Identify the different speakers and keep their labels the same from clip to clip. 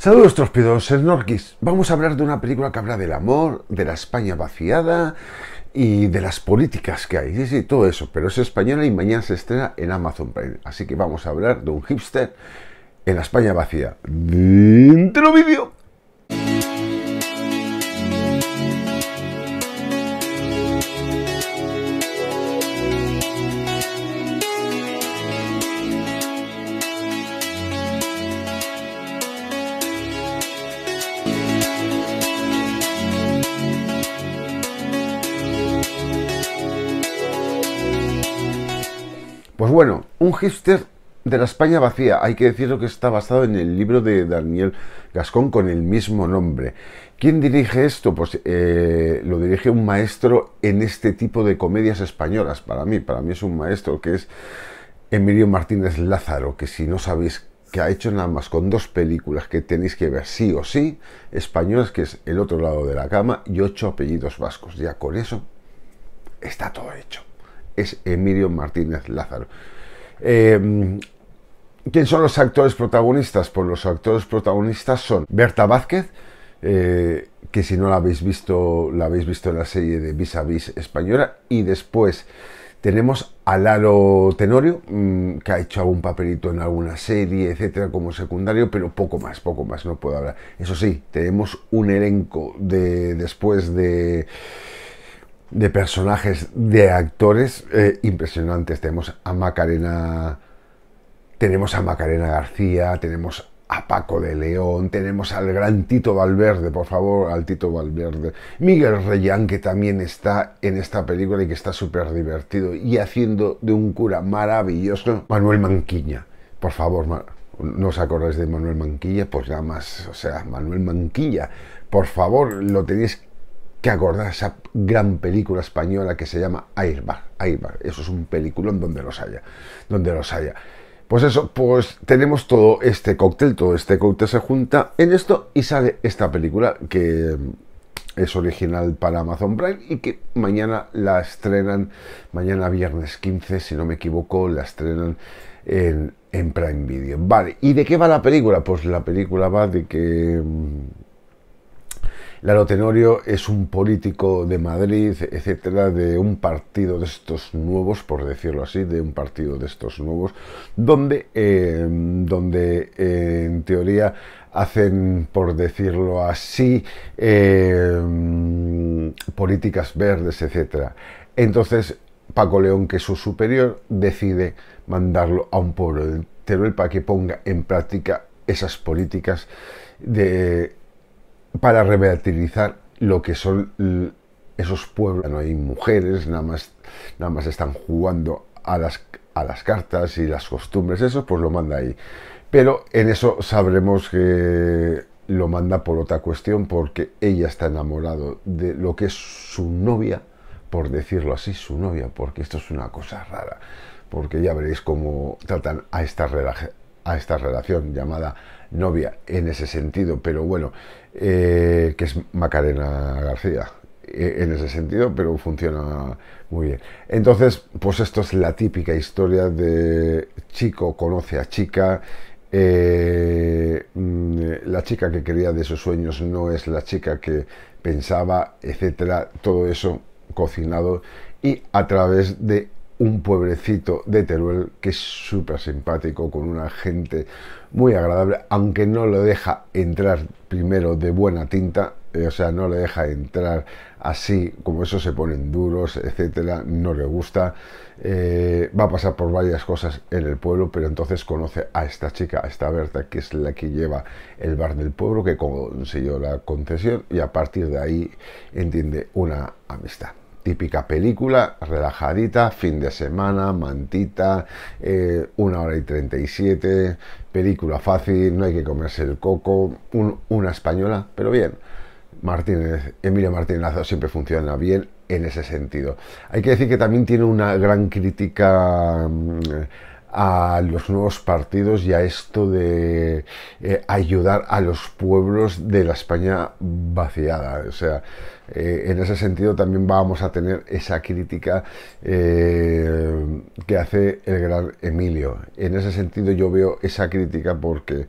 Speaker 1: Saludos es norquis Vamos a hablar de una película que habla del amor, de la España vaciada y de las políticas que hay. Sí, sí, todo eso. Pero es española y mañana se estrena en Amazon Prime. Así que vamos a hablar de un hipster en la España vacía. ¡Dentro vídeo! Pues bueno, un hipster de la España vacía, hay que decirlo que está basado en el libro de Daniel Gascón con el mismo nombre. ¿Quién dirige esto? Pues eh, lo dirige un maestro en este tipo de comedias españolas, para mí, para mí es un maestro que es Emilio Martínez Lázaro, que si no sabéis que ha hecho nada más con dos películas que tenéis que ver sí o sí, españolas, que es El otro lado de la cama y ocho apellidos vascos, ya con eso está todo hecho es Emilio Martínez Lázaro. Eh, ¿Quién son los actores protagonistas? Pues los actores protagonistas son Berta Vázquez, eh, que si no la habéis visto, la habéis visto en la serie de Vis a Vis española, y después tenemos a Lalo Tenorio, mm, que ha hecho algún papelito en alguna serie, etcétera, como secundario, pero poco más, poco más, no puedo hablar. Eso sí, tenemos un elenco de después de de personajes, de actores eh, impresionantes. Tenemos a Macarena, tenemos a Macarena García, tenemos a Paco de León, tenemos al gran Tito Valverde, por favor, al Tito Valverde. Miguel Reyán, que también está en esta película y que está súper divertido y haciendo de un cura maravilloso, Manuel Manquiña. Por favor, ¿no os acordáis de Manuel Manquilla? Pues nada más, o sea, Manuel Manquilla, por favor, lo tenéis que acordar esa gran película española que se llama Airbag. eso es un peliculón donde los haya, donde los haya. Pues eso, pues tenemos todo este cóctel, todo este cóctel se junta en esto y sale esta película que es original para Amazon Prime y que mañana la estrenan, mañana viernes 15, si no me equivoco, la estrenan en, en Prime Video. Vale, ¿y de qué va la película? Pues la película va de que mm, larotenorio es un político de Madrid, etcétera, de un partido de estos nuevos, por decirlo así, de un partido de estos nuevos, donde, em, donde en teoría hacen, por decirlo así, em, políticas verdes, etcétera. Entonces, Paco León, que es su superior, decide mandarlo a un pueblo de Teruel para que ponga en práctica esas políticas de para revertirizar lo que son esos pueblos. No hay mujeres, nada más, nada más están jugando a las, a las cartas y las costumbres, eso pues lo manda ahí. Pero en eso sabremos que lo manda por otra cuestión, porque ella está enamorado de lo que es su novia, por decirlo así, su novia, porque esto es una cosa rara, porque ya veréis cómo tratan a esta a esta relación llamada novia en ese sentido, pero bueno, eh, que es Macarena García eh, en ese sentido, pero funciona muy bien. Entonces, pues esto es la típica historia de chico conoce a chica, eh, mm, la chica que quería de sus sueños no es la chica que pensaba, etcétera, todo eso cocinado y a través de un pueblecito de Teruel que es súper simpático, con una gente muy agradable, aunque no lo deja entrar primero de buena tinta, eh, o sea, no le deja entrar así, como eso se ponen duros, etcétera, no le gusta. Eh, va a pasar por varias cosas en el pueblo, pero entonces conoce a esta chica, a esta Berta, que es la que lleva el bar del pueblo, que consiguió la concesión, y a partir de ahí entiende una amistad típica película, relajadita, fin de semana, mantita, eh, una hora y 37, película fácil, no hay que comerse el coco, una española, pero bien. Martínez, Emilio Martínez Lazo siempre funciona bien en ese sentido. Hay que decir que también tiene una gran crítica mm, a los nuevos partidos y a esto de eh, ayudar a los pueblos de la España vaciada. O sea, eh, en ese sentido también vamos a tener esa crítica eh, que hace el gran Emilio. En ese sentido yo veo esa crítica porque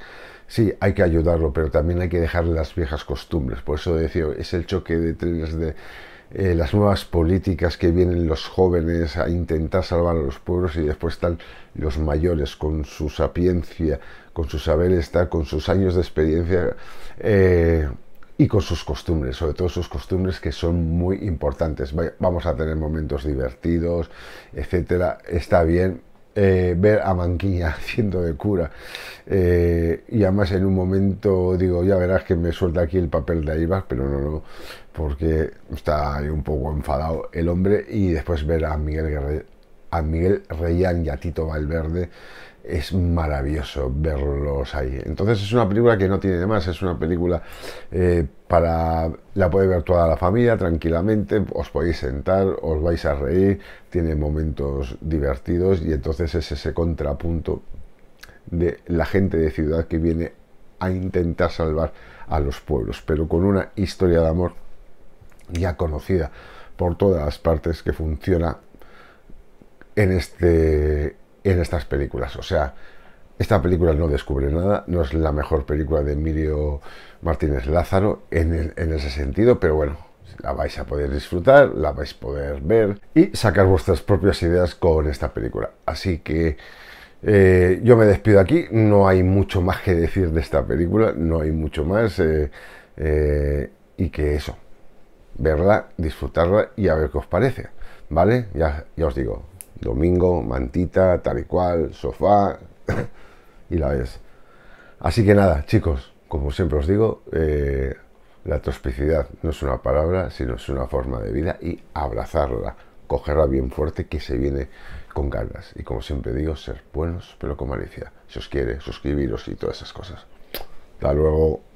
Speaker 1: sí, hay que ayudarlo, pero también hay que dejar las viejas costumbres. Por eso decía, es el choque de trenes de eh, las nuevas políticas que vienen los jóvenes a intentar salvar a los pueblos y después están los mayores con su sapiencia, con su saber estar, con sus años de experiencia eh, y con sus costumbres, sobre todo sus costumbres que son muy importantes. Vamos a tener momentos divertidos, etcétera. Está bien, eh, ver a Manquiña haciendo de cura eh, y además en un momento digo, ya verás que me suelta aquí el papel de Ibas, pero no, no, porque está ahí un poco enfadado el hombre y después ver a Miguel a Miguel Reyán y a Tito Valverde es maravilloso verlos ahí. Entonces es una película que no tiene de más, es una película eh, para... la puede ver toda la familia tranquilamente, os podéis sentar, os vais a reír, tiene momentos divertidos y entonces es ese contrapunto de la gente de ciudad que viene a intentar salvar a los pueblos, pero con una historia de amor ya conocida por todas las partes que funciona en, este, en estas películas. O sea, esta película no descubre nada, no es la mejor película de Emilio Martínez Lázaro en, en ese sentido, pero bueno, la vais a poder disfrutar, la vais a poder ver y sacar vuestras propias ideas con esta película. Así que eh, yo me despido aquí, no hay mucho más que decir de esta película, no hay mucho más. Eh, eh, y que eso, verla, disfrutarla y a ver qué os parece. ¿Vale? Ya, os digo, domingo, mantita, tal y cual, sofá y la ves. Así que nada, chicos, como siempre os digo, la trospicidad no es una palabra, sino es una forma de vida y abrazarla cogerla bien fuerte que se viene con ganas. Y como siempre digo, ser buenos pero con malicia. Si os quiere, suscribiros y todas esas cosas. Hasta luego.